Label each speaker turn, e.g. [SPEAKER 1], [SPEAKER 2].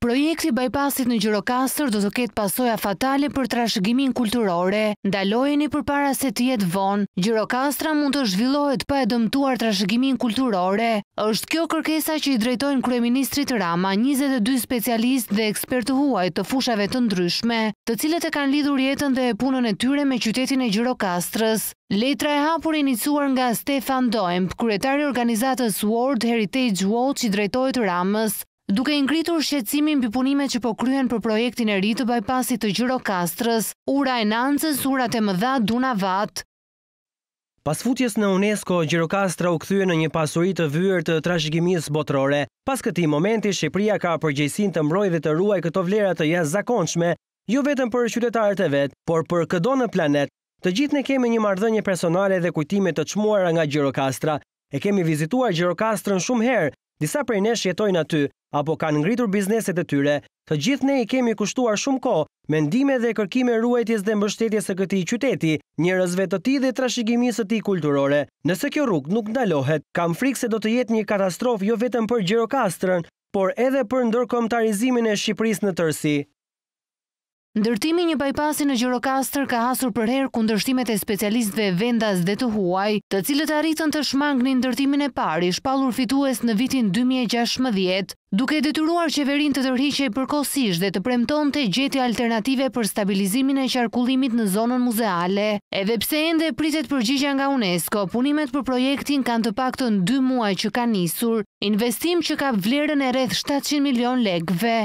[SPEAKER 1] Projekti bajpasit në Gjirokastër do të ketë pasoja fatale për trashëgimin kulturore. Ndalojeni përpara se të jetë vonë. Gjirokastra mund të zhvillohet pa e dëmtuar trashëgimin kulturore. Është kjo kërkesa që i drejtojnë kryeministrit Rama 22 specialist dhe ekspertë huaj të fushave të ndryshme, të cilët e kanë lidhur jetën dhe punën e tyre me qytetin e Gjirokastrës. Letra e hapur inicuar nga Stefan Doem, kryetari organizatës World Heritage Watch i drejtojt Ramës, duke ngritur shqecimin për punime që po kryen për projektin e rritë të bajpasit të gjyro kastrës, ura e nancës, ura të mëdha, duna vatë,
[SPEAKER 2] Pas futjes në UNESCO, Gjirokastra u këthyë në një pasurit të vyër të trashgjimis botrore. Pas këti momenti, Shqipria ka përgjëjsin të mbroj dhe të ruaj këto vlerat të jasë zakonçme, ju jo vetëm për qytetarët e vetë, por për këdo në planet, të gjithë ne kemi një mardhënje personale dhe kujtime të qmuara nga Gjirokastra. E kemi vizituar Gjirokastrën shumë herë, disa prej nesh jetojnë aty, apo kanë ngritur bizneset e tyre, të gjithë ne i kemi kushtuar shumë kohë mendime dhe kërkime ruajtjes dhe mbështetjes së këtij qyteti, njerëzve të tij dhe trashëgimisë së tij kulturore. Nëse kjo rrugë nuk ndalohet, kam frikë se do të jetë një katastrofë jo vetëm për Gjirokastrën, por edhe për ndërkombëtarizimin e Shqipërisë në tërësi.
[SPEAKER 1] Ndërtimi një bajpasi në Gjirokastër ka hasur për herë kundërshtimet e specialistëve vendas dhe të huaj, të cilët arritën të shmangnin ndërtimin e pari, shpallur fitues në vitin 2016 duke detyruar qeverin të tërhiqe i përkosish dhe të premton të gjeti alternative për stabilizimin e qarkullimit në zonën muzeale. Edhe pse ende pritet përgjigja nga UNESCO, punimet për projektin kanë të pak në dy muaj që ka nisur, investim që ka vlerën e rreth 700 milion legve.